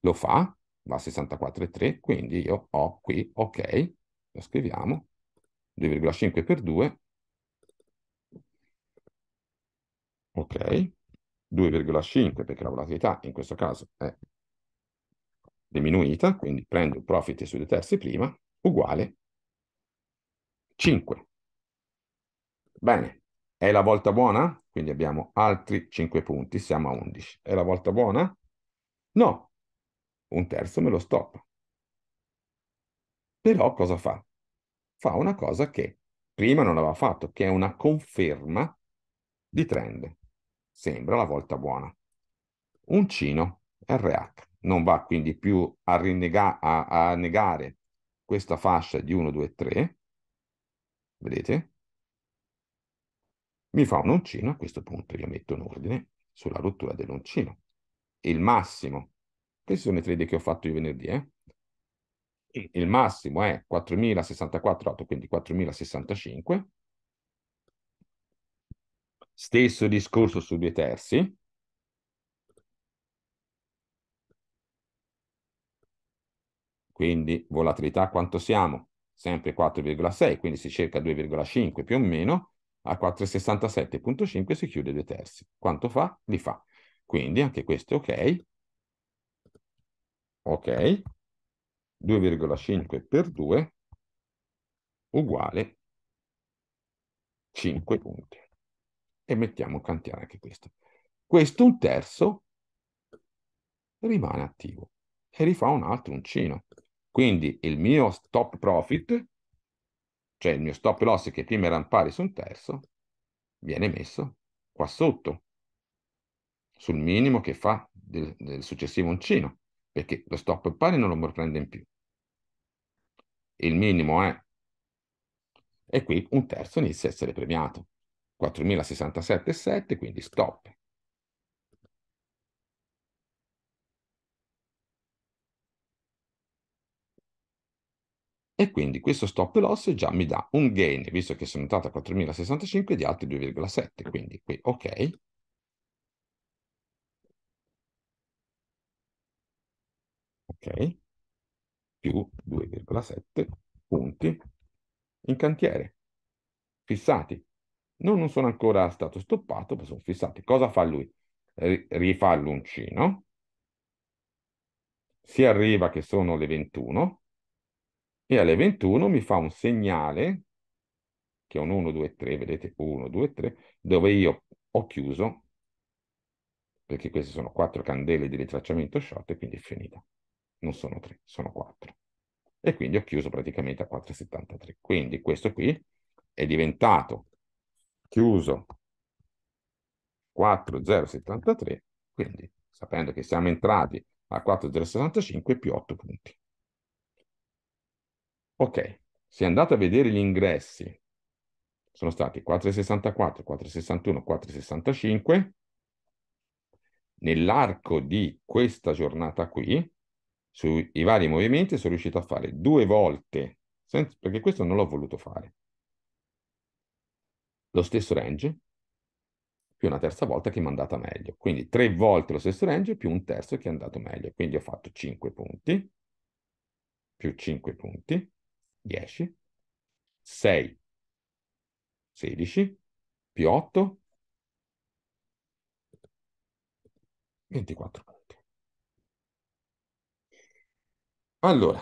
lo fa, va a 64,3, quindi io ho qui, ok, lo scriviamo, 2,5 per 2, ok, 2,5 perché la volatilità in questo caso è diminuita, quindi prendo il profit sui due terzi prima, uguale 5. Bene, è la volta buona? Quindi abbiamo altri 5 punti, siamo a 11. È la volta buona? No, un terzo me lo stoppa. Però cosa fa? Fa una cosa che prima non aveva fatto, che è una conferma di trend. Sembra la volta buona. Uncino RH non va quindi più a, rinnega- a, a negare questa fascia di 1, 2, 3, vedete? Mi fa un uncino, a questo punto io metto un ordine sulla rottura dell'uncino. Il massimo, questi sono i trade che ho fatto io venerdì, eh? il massimo è 4.064,8, quindi 4.065. Stesso discorso su due terzi, quindi volatilità quanto siamo? Sempre 4,6, quindi si cerca 2,5 più o meno, a 4,67.5 si chiude due terzi. Quanto fa? Li fa. Quindi anche questo è ok. Ok. 2,5 per 2 uguale 5 punti. E mettiamo a cantiere anche questo. Questo un terzo rimane attivo e rifà un altro uncino. Quindi il mio stop profit, cioè il mio stop loss che prima era pari su un terzo, viene messo qua sotto, sul minimo che fa del, del successivo uncino, perché lo stop pari non lo prende in più. Il minimo è... E qui un terzo inizia a essere premiato. 4.067,7, quindi stop e quindi questo stop loss già mi dà un gain, visto che sono entrato a 4065 di altri 2,7, quindi qui ok. Ok, più 2,7 punti in cantiere, fissati. No, non sono ancora stato stoppato, ma sono fissati. Cosa fa lui? Rifà l'uncino, si arriva che sono le 21, e alle 21 mi fa un segnale, che è un 1, 2, 3, vedete, 1, 2, 3, dove io ho chiuso, perché queste sono quattro candele di ritracciamento short e quindi è finita. Non sono tre, sono quattro. E quindi ho chiuso praticamente a 4,73. Quindi questo qui è diventato chiuso 4,073, quindi sapendo che siamo entrati a 4,065 più 8 punti. Ok, se andate a vedere gli ingressi, sono stati 4,64, 4,61, 4,65, nell'arco di questa giornata qui, sui vari movimenti, sono riuscito a fare due volte, senza, perché questo non l'ho voluto fare, lo stesso range, più una terza volta che mi è andata meglio. Quindi tre volte lo stesso range più un terzo che è andato meglio. Quindi ho fatto 5 punti, più 5 punti, 10, 6, 16, più 8, 24 punti. Allora,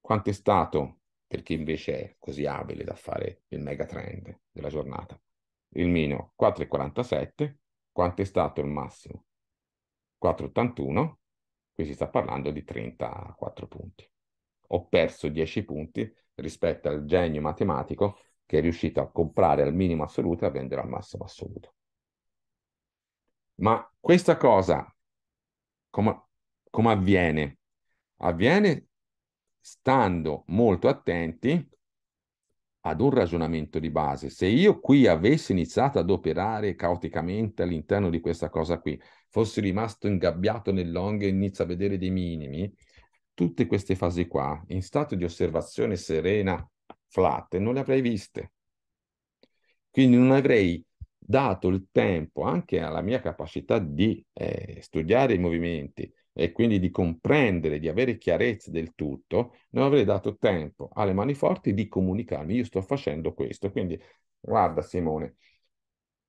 quanto è stato, per chi invece è così abile da fare il megatrend della giornata, il mino 4,47, quanto è stato il massimo? 4,81, Qui si sta parlando di 34 punti. Ho perso 10 punti rispetto al genio matematico che è riuscito a comprare al minimo assoluto e a vendere al massimo assoluto. Ma questa cosa come, come avviene? Avviene stando molto attenti ad un ragionamento di base. Se io qui avessi iniziato ad operare caoticamente all'interno di questa cosa qui, fossi rimasto ingabbiato nel long e inizio a vedere dei minimi, tutte queste fasi qua, in stato di osservazione serena, flat, non le avrei viste. Quindi non avrei dato il tempo anche alla mia capacità di eh, studiare i movimenti, e quindi di comprendere, di avere chiarezza del tutto, non avrei dato tempo alle mani forti di comunicarmi, io sto facendo questo, quindi guarda Simone,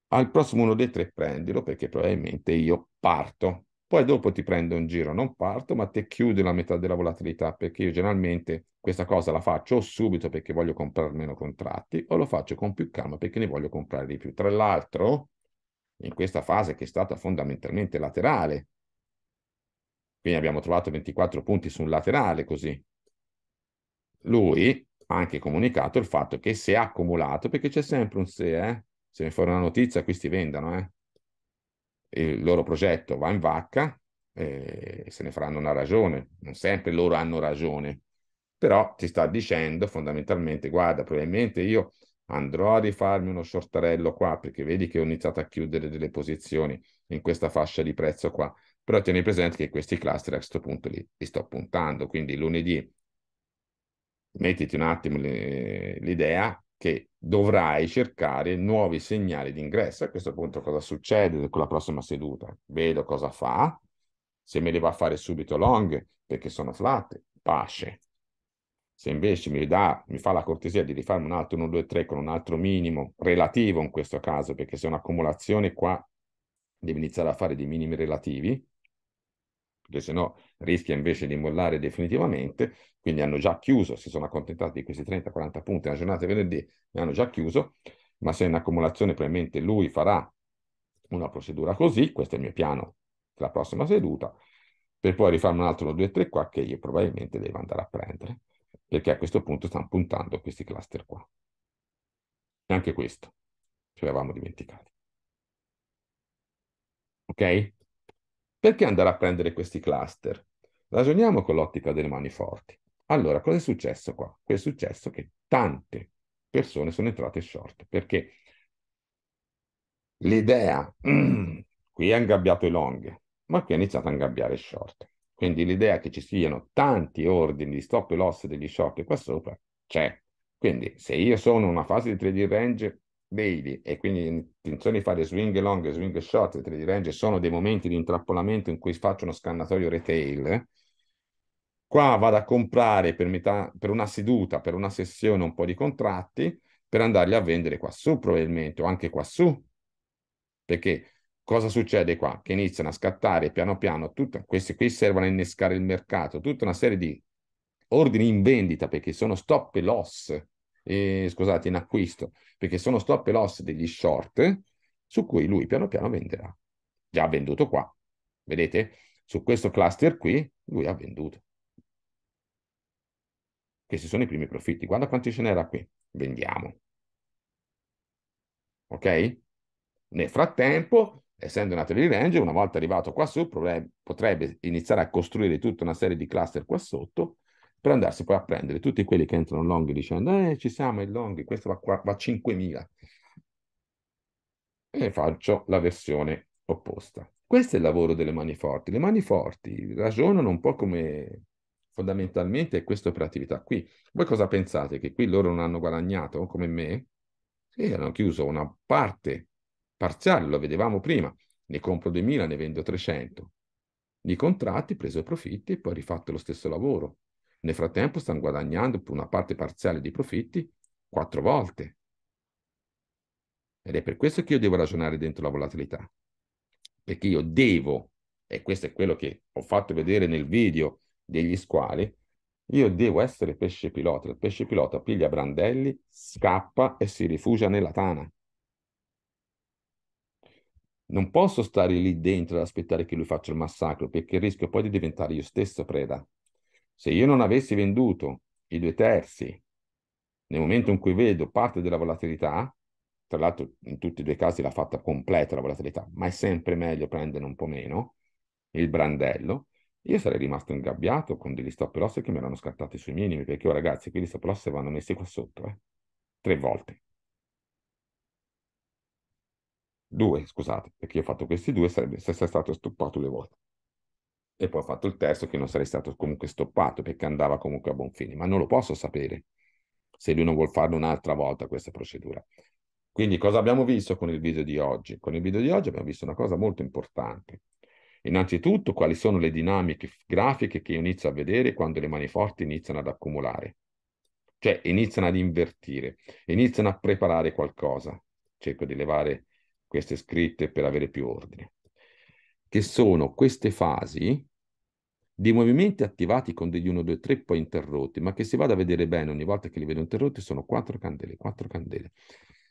al prossimo uno dei tre prendilo perché probabilmente io parto, poi dopo ti prendo in giro, non parto, ma ti chiudo la metà della volatilità perché io generalmente questa cosa la faccio o subito perché voglio comprare meno contratti o lo faccio con più calma perché ne voglio comprare di più. Tra l'altro, in questa fase che è stata fondamentalmente laterale, quindi abbiamo trovato 24 punti su un laterale così. Lui ha anche comunicato il fatto che se ha accumulato, perché c'è sempre un se, eh? se ne fuori una notizia questi vendono, eh? il loro progetto va in vacca, eh, se ne faranno una ragione, non sempre loro hanno ragione, però ti sta dicendo fondamentalmente, guarda, probabilmente io andrò a rifarmi uno shortarello qua perché vedi che ho iniziato a chiudere delle posizioni in questa fascia di prezzo qua però tieni presente che questi cluster a questo punto li, li sto puntando, quindi lunedì mettiti un attimo l'idea che dovrai cercare nuovi segnali di ingresso. A questo punto cosa succede con la prossima seduta? Vedo cosa fa, se me li va a fare subito long perché sono flat, pasce. Se invece mi, dà, mi fa la cortesia di rifarmi un altro 1, 2, 3 con un altro minimo relativo in questo caso, perché se è un'accumulazione qua devi iniziare a fare dei minimi relativi, perché se no rischia invece di mollare definitivamente, quindi hanno già chiuso, si sono accontentati di questi 30-40 punti nella giornata di venerdì, ne hanno già chiuso, ma se in accumulazione probabilmente lui farà una procedura così, questo è il mio piano per la prossima seduta, per poi rifarmi un altro 2-3 qua che io probabilmente devo andare a prendere, perché a questo punto stanno puntando questi cluster qua. E anche questo ce l'avevamo dimenticato. Ok? Perché andare a prendere questi cluster? Ragioniamo con l'ottica delle mani forti. Allora, cosa è successo qua? È successo che tante persone sono entrate short, perché l'idea, qui ha ingabbiato i long, ma qui ha iniziato a ingabbiare i short. Quindi l'idea che ci siano tanti ordini di stop e loss degli short qua sopra c'è. Quindi se io sono in una fase di trading range Bailey e quindi intenzione di fare swing long e swing short e trade range sono dei momenti di intrappolamento in cui faccio uno scannatoio retail qua vado a comprare per, metà, per una seduta, per una sessione un po' di contratti per andarli a vendere quassù probabilmente o anche quassù. perché cosa succede qua? Che iniziano a scattare piano piano tutto, questi qui servono a innescare il mercato, tutta una serie di ordini in vendita perché sono stop e loss eh, scusate, in acquisto, perché sono stop e loss degli short su cui lui piano piano venderà. Già ha venduto qua, vedete? Su questo cluster qui lui ha venduto. Questi sono i primi profitti. Guarda quanti ce n'era qui. Vendiamo. Ok? Nel frattempo, essendo una trading range, una volta arrivato qua su, potrebbe iniziare a costruire tutta una serie di cluster qua sotto per andarsi poi a prendere tutti quelli che entrano long dicendo eh ci siamo il long, questo va, qua, va 5.000 e faccio la versione opposta. Questo è il lavoro delle mani forti. Le mani forti ragionano un po' come fondamentalmente è questa operatività qui. Voi cosa pensate? Che qui loro non hanno guadagnato come me? e hanno chiuso una parte parziale, lo vedevamo prima, ne compro 2000, ne vendo 300 di contratti, preso profitti e poi rifatto lo stesso lavoro. Nel frattempo stanno guadagnando una parte parziale dei profitti quattro volte. Ed è per questo che io devo ragionare dentro la volatilità. Perché io devo, e questo è quello che ho fatto vedere nel video degli squali, io devo essere pesce pilota. Il pesce pilota piglia brandelli, scappa e si rifugia nella tana. Non posso stare lì dentro ad aspettare che lui faccia il massacro, perché rischio poi di diventare io stesso preda. Se io non avessi venduto i due terzi nel momento in cui vedo parte della volatilità, tra l'altro in tutti e due i casi l'ha fatta completa la volatilità, ma è sempre meglio prendere un po' meno il brandello, io sarei rimasto ingabbiato con degli stop loss che mi erano scattati sui minimi, perché ora oh, ragazzi qui gli stop loss vanno messi qua sotto, eh? tre volte. Due, scusate, perché io ho fatto questi due, sarebbe, se stato stoppato due volte e poi ho fatto il testo che non sarei stato comunque stoppato perché andava comunque a buon fine, ma non lo posso sapere se lui non vuol farlo un'altra volta questa procedura. Quindi cosa abbiamo visto con il video di oggi? Con il video di oggi abbiamo visto una cosa molto importante. Innanzitutto quali sono le dinamiche grafiche che io inizio a vedere quando le mani forti iniziano ad accumulare, cioè iniziano ad invertire, iniziano a preparare qualcosa. Cerco di levare queste scritte per avere più ordine. Che sono queste fasi di movimenti attivati con degli 1, 2, 3 poi interrotti, ma che si vada a vedere bene ogni volta che li vedo interrotti sono quattro candele, 4 candele.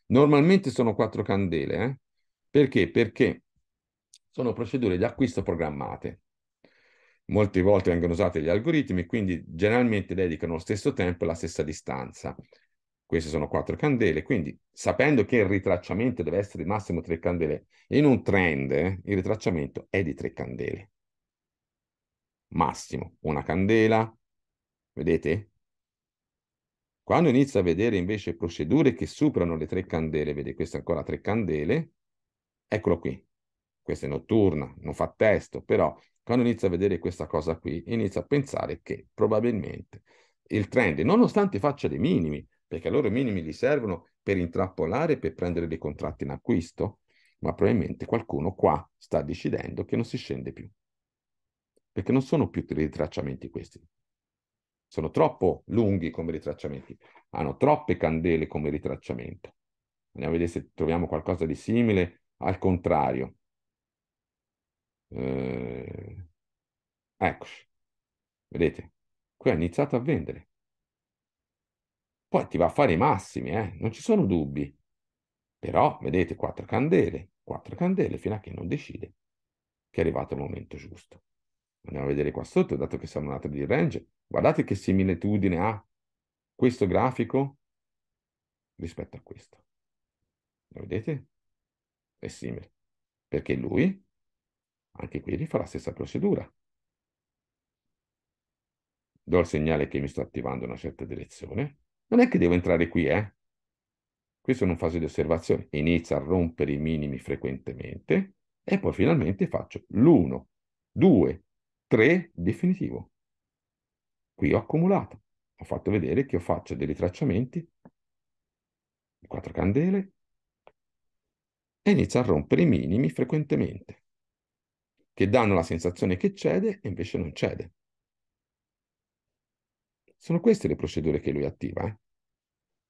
Normalmente sono quattro candele, eh? Perché? Perché sono procedure di acquisto programmate. Molte volte vengono usati gli algoritmi, quindi generalmente dedicano lo stesso tempo e la stessa distanza. Queste sono quattro candele, quindi sapendo che il ritracciamento deve essere di massimo tre candele, in un trend eh, il ritracciamento è di tre candele massimo una candela, vedete? Quando inizia a vedere invece procedure che superano le tre candele, vedete queste ancora tre candele, eccolo qui, questa è notturna, non fa testo, però quando inizia a vedere questa cosa qui, inizia a pensare che probabilmente il trend, nonostante faccia dei minimi, perché loro i minimi gli servono per intrappolare, per prendere dei contratti in acquisto, ma probabilmente qualcuno qua sta decidendo che non si scende più perché non sono più ritracciamenti questi. Sono troppo lunghi come ritracciamenti, hanno troppe candele come ritracciamento. Andiamo a vedere se troviamo qualcosa di simile al contrario. Eh, eccoci. Vedete? Qui ha iniziato a vendere. Poi ti va a fare i massimi, eh? non ci sono dubbi. Però, vedete, quattro candele, quattro candele, fino a che non decide che è arrivato il momento giusto andiamo a vedere qua sotto, dato che siamo nella 3D range, guardate che similitudine ha questo grafico rispetto a questo. Lo vedete? È simile, perché lui anche qui rifà la stessa procedura. Do il segnale che mi sto attivando in una certa direzione. Non è che devo entrare qui, eh? Qui sono in fase di osservazione. Inizia a rompere i minimi frequentemente e poi finalmente faccio l'1, 2, 3 definitivo. Qui ho accumulato, ho fatto vedere che io faccio dei ritracciamenti, quattro candele, e inizio a rompere i minimi frequentemente, che danno la sensazione che cede e invece non cede. Sono queste le procedure che lui attiva. Eh?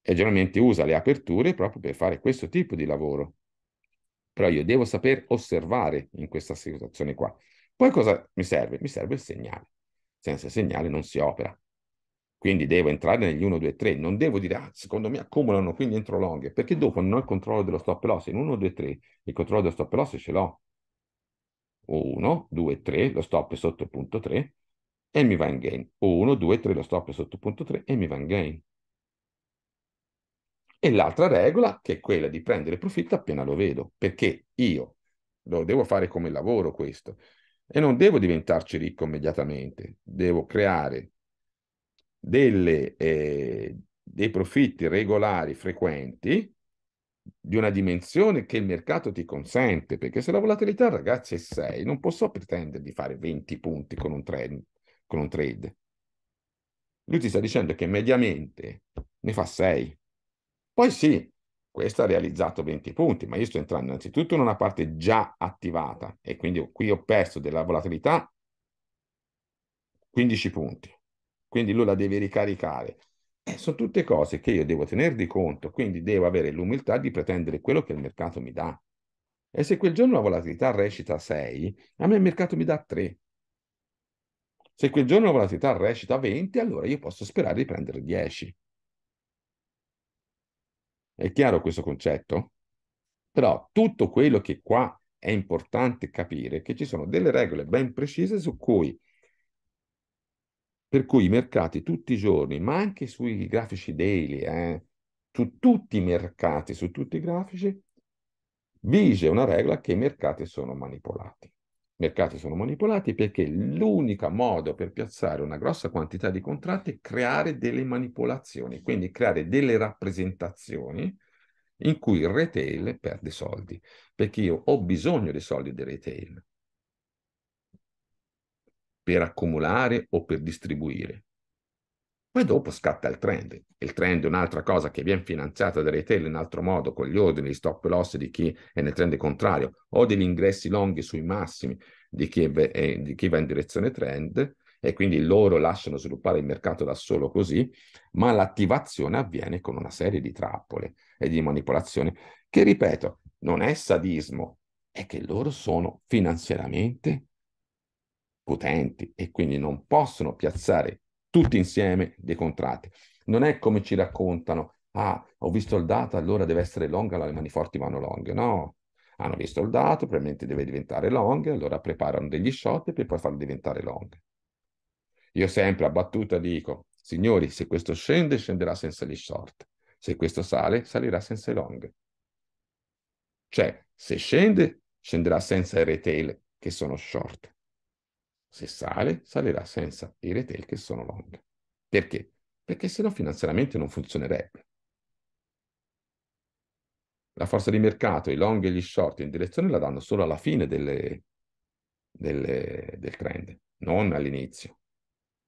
E generalmente usa le aperture proprio per fare questo tipo di lavoro. Però io devo saper osservare in questa situazione qua. Poi cosa mi serve? Mi serve il segnale. Senza il segnale non si opera. Quindi devo entrare negli 1, 2, 3. Non devo dire, ah, secondo me accumulano, quindi entro long. Perché dopo non ho il controllo dello stop loss. In 1, 2, 3 il controllo dello stop loss ce l'ho. 1, 2, 3, lo stop è sotto il punto 3 e mi va in gain. 1, 2, 3, lo stop è sotto il punto 3 e mi va in gain. E l'altra regola che è quella di prendere profitto appena lo vedo. Perché io lo devo fare come lavoro questo e non devo diventarci ricco immediatamente, devo creare delle, eh, dei profitti regolari, frequenti, di una dimensione che il mercato ti consente, perché se la volatilità, ragazzi, è 6, non posso pretendere di fare 20 punti con un trade. Con un trade. Lui ti sta dicendo che mediamente ne fa 6. Poi sì, questo ha realizzato 20 punti, ma io sto entrando innanzitutto in una parte già attivata e quindi qui ho perso della volatilità 15 punti. Quindi lui la deve ricaricare. E eh, sono tutte cose che io devo tener di conto, quindi devo avere l'umiltà di pretendere quello che il mercato mi dà. E se quel giorno la volatilità recita 6, a me il mercato mi dà 3. Se quel giorno la volatilità recita 20, allora io posso sperare di prendere 10. È chiaro questo concetto? Però tutto quello che qua è importante capire è che ci sono delle regole ben precise su cui per cui i mercati tutti i giorni, ma anche sui grafici daily, eh, su tutti i mercati, su tutti i grafici, vige una regola che i mercati sono manipolati mercati sono manipolati perché l'unico modo per piazzare una grossa quantità di contratti è creare delle manipolazioni, quindi creare delle rappresentazioni in cui il retail perde soldi, perché io ho bisogno dei soldi del retail per accumulare o per distribuire. Poi dopo scatta il trend. Il trend è un'altra cosa che viene finanziata dai retail in altro modo con gli ordini, gli stop loss di chi è nel trend contrario o degli ingressi long sui massimi di chi, è, di chi va in direzione trend e quindi loro lasciano sviluppare il mercato da solo così, ma l'attivazione avviene con una serie di trappole e di manipolazioni che, ripeto, non è sadismo, è che loro sono finanziariamente potenti e quindi non possono piazzare tutti insieme dei contratti. Non è come ci raccontano, ah, ho visto il dato, allora deve essere long, allora le mani forti vanno long. No, hanno visto il dato, probabilmente deve diventare long, allora preparano degli shot per poi farlo diventare long. Io sempre a battuta dico, signori, se questo scende, scenderà senza gli short. Se questo sale, salirà senza i long. Cioè, se scende, scenderà senza i retail, che sono short. Se sale, salirà senza i retail che sono long. Perché? Perché se no finanziariamente non funzionerebbe. La forza di mercato, i long e gli short in direzione la danno solo alla fine delle, delle, del trend, non all'inizio.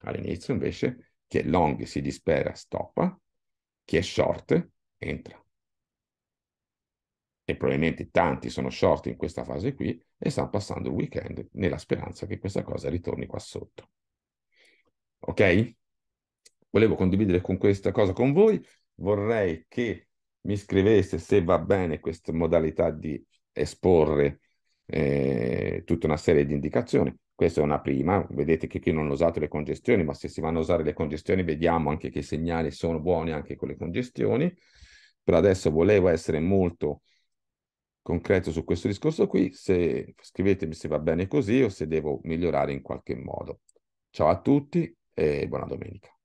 All'inizio invece chi è long si dispera, stoppa, chi è short entra e probabilmente tanti sono short in questa fase qui e stanno passando il weekend nella speranza che questa cosa ritorni qua sotto. Ok? Volevo condividere con questa cosa con voi, vorrei che mi scriveste se va bene questa modalità di esporre eh, tutta una serie di indicazioni. Questa è una prima, vedete che qui non ho usato le congestioni, ma se si vanno a usare le congestioni vediamo anche che i segnali sono buoni anche con le congestioni. Per adesso volevo essere molto concreto su questo discorso qui, se scrivetemi se va bene così o se devo migliorare in qualche modo. Ciao a tutti e buona domenica.